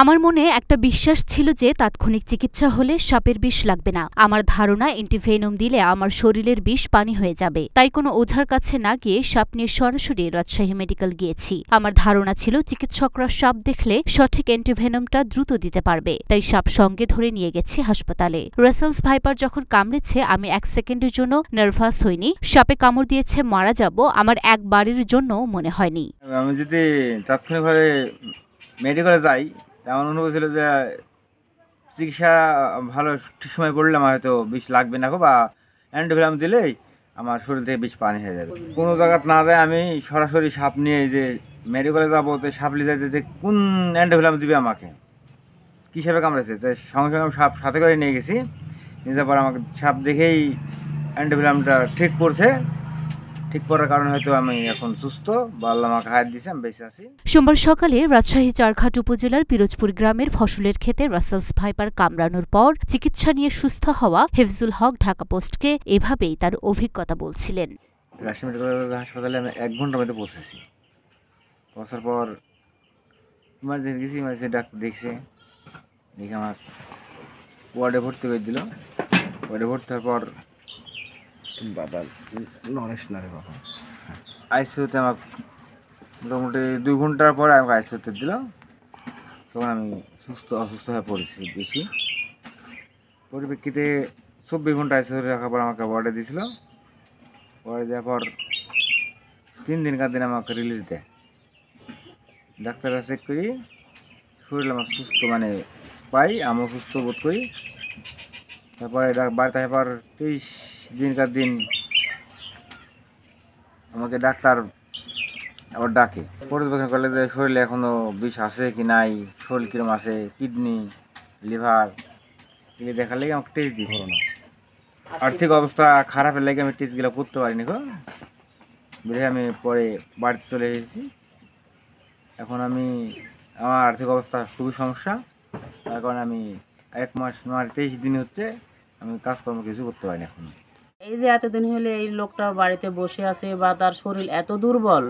আমার মনে একটা বিশ্বাস ছিল যে তাৎক্ষণিক চিকিৎসা হলে সাপের বিষ লাগবে না আমার ধারণা এন্টিভেনম দিলে আমার শরীরের বিষ পানি হয়ে যাবে তাই কোনো ওঝার কাছে না গিয়ে সাপ নিয়ে সরাসরি রাজশাহী মেডিকেল গিয়েছি আমার ধারণা ছিল চিকিৎসকরা সাপ দেখলে সঠিক এন্টিভেনমটা দ্রুত দিতে পারবে তাই সাপ সঙ্গে ধরে নিয়ে গেছি হাসপাতালে রেসেলস ভাইপার যখন কামড়েছে আমি এক সেকেন্ডের জন্য নার্ভাস হইনি সাপে কামড় দিয়েছে মারা যাব আমার একবারের জন্য মনে হয়নি আমি যদি তাৎক্ষণিকভাবে মেডিকেলে যাই এমন অনুভব ছিল যে চিকিৎসা ভালো ঠিক সময় করলাম আমার হয়তো বিষ লাগবে না বা অ্যান্টিবায়োটিক দিলেই আমার শরীর থেকে বিষ পানি হয়ে যাবে কোনো জায়গাত না যায় আমি সরাসরি সাপ নিয়ে যে মেডিকেলে যাবো তো সাপ নিয়ে যাইতে যে কোন অ্যান্টিবায়োটিক দিবে আমাকে কী সাপে কামড়েছে তো সঙ্গে সঙ্গে সাপ সাথে করে নিয়ে গেছি নিয়ে যাওয়ার আমাকে সাপ দেখেই অ্যান্টিবায়োটিকটা ঠিক করছে ঠিক করার কারণে হয়তো আমি এখন সুস্থ বা সোমবার সকালে রাজশাহী চারঘাট উপজেলার পিরোজপুর গ্রামের ফসলের ক্ষেতে রাসেলস ফাইবার কামড়ানোর পর চিকিৎসা নিয়ে সুস্থ হওয়া হেফজুল হক ঢাকা পোস্টকে এভাবেই তার অভিজ্ঞতা বলছিলেন রাজশাহী হাসপাতালে আমি এক ঘন্টার মধ্যে পৌঁছেছি পৌঁছার পর ইমার্জেন্সি ইমার্জেন্সি ডাক্তার দেখছে দেখে আমার ওয়ার্ডে ভর্তি হয়ে দিল ওয়ার্ডে ভর্তি হওয়ার পর বাবা নরেশ না রে বাবা আইসিউতে আমার মোটামুটি দুই ঘন্টার পরে আমাকে আইসিউতে দিল তখন আমি সুস্থ অসুস্থ হয়ে পড়েছি বেশি পরিপ্রেক্ষিতে চব্বিশ ঘন্টা আইসিউতে রাখার পর আমাকে ওয়ার্ডে দিয়েছিল ওয়ার্ডে দেওয়ার পর তিন দিন কার দিন আমাকে রিলিজ দেয় ডাক্তাররা চেক করি শরীর আমার সুস্থ মানে পাই আমিও সুস্থ বোধ করি তারপরে বাড়িতে আসার তেইশ দিনকার দিন আমাকে ডাক্তার আবার ডাকে পর্যবেক্ষণ করলে যে শরীরে এখনও বিষ আছে কি নাই শরীর কিরম আছে কিডনি লিভার এগুলো দেখার লেগে আমাকে টেস্ট দিয়েছে না আর্থিক অবস্থা খারাপের লেগে আমি টেস্টগুলো করতে পারিনি গো বুঝে আমি পরে বাড়িতে চলে এসেছি এখন আমি আমার আর্থিক অবস্থা খুবই সমস্যা তার কারণে আমি এক মাস নয় তেইশ দিন হচ্ছে আমি কাজকর্ম কিছু করতে পারিনি এখন এই যে এতদিন হলে এই লোকটা বাড়িতে বসে আছে বা তার শরীর এত দুর্বল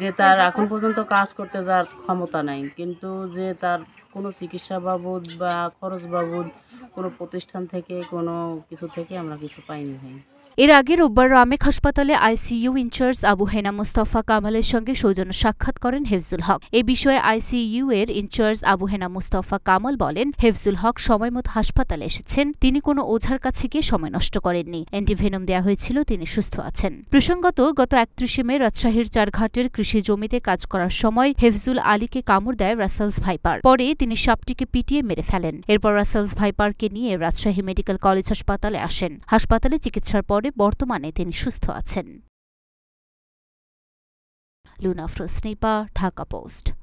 যে তার এখন পর্যন্ত কাজ করতে যাওয়ার ক্ষমতা নাই কিন্তু যে তার কোনো চিকিৎসা বাবদ বা খরচ বাবদ কোনো প্রতিষ্ঠান থেকে কোনো কিছু থেকে আমরা কিছু পাইনি ভাই এর আগে রোববার রামেক হাসপাতালে আইসিইউ ইনচার্জ আবু হেনা মুস্তাফা কামালের সঙ্গে সৌজন্য সাক্ষাৎ করেন হেফজুল হক এ বিষয়ে আইসিইউ এর ইনচার্জ আবু হেনা মুস্তাফা কামাল বলেন হেফজুল হক সময়মতো হাসপাতালে এসেছেন তিনি কোনো ওঝার কাছে গিয়ে সময় নষ্ট করেননি অ্যান্টিভেনম দেওয়া হয়েছিল তিনি সুস্থ আছেন প্রসঙ্গত গত একত্রিশে মে রাজশাহীর চারঘাটের কৃষি জমিতে কাজ করার সময় হেফজুল আলীকে কামড় দেয় রাসেলস ভাইপার পরে তিনি সাপটিকে পিটিয়ে মেরে ফেলেন এরপর রাসেলস ভাইপারকে নিয়ে রাজশাহী মেডিকেল কলেজ হাসপাতালে আসেন হাসপাতালে চিকিৎসার পরে করে বর্তমানে তিনি সুস্থ আছেন লুনা ফ্রোসনিপা ঢাকা পোস্ট